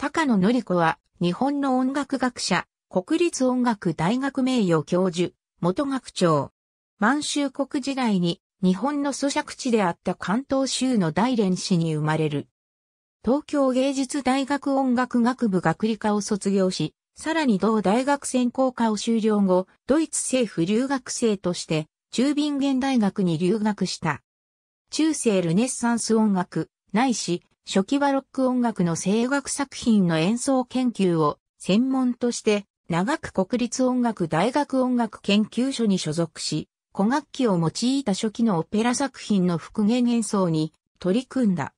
高野典子は、日本の音楽学者、国立音楽大学名誉教授、元学長。満州国時代に、日本の咀嚼地であった関東州の大連市に生まれる。東京芸術大学音楽学部学理科を卒業し、さらに同大学専攻科を修了後、ドイツ政府留学生として、中ビン大学に留学した。中世ルネッサンス音楽、ないし、初期バロック音楽の声楽作品の演奏研究を専門として、長く国立音楽大学音楽研究所に所属し、古楽器を用いた初期のオペラ作品の復元演奏に取り組んだ。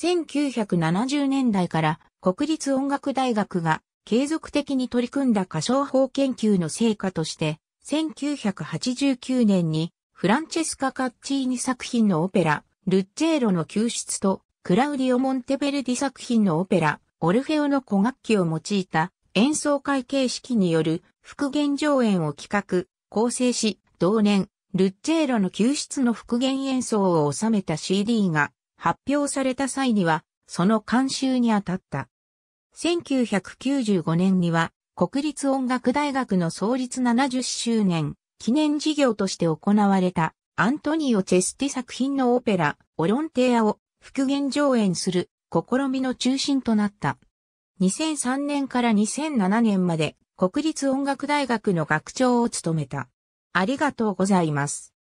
1970年代から国立音楽大学が継続的に取り組んだ歌唱法研究の成果として、1989年にフランチェスカ・カッチーニ作品のオペラ、ルッチェーロの救出とクラウディオ・モンテベルディ作品のオペラ、オルフェオの古楽器を用いた演奏会形式による復元上演を企画、構成し、同年、ルッチェーロの救出の復元演奏を収めた CD が発表された際には、その監修に当たった。1995年には、国立音楽大学の創立70周年記念事業として行われたアントニオ・チェスティ作品のオペラ、オロンテアを復元上演する試みの中心となった。2003年から2007年まで国立音楽大学の学長を務めた。ありがとうございます。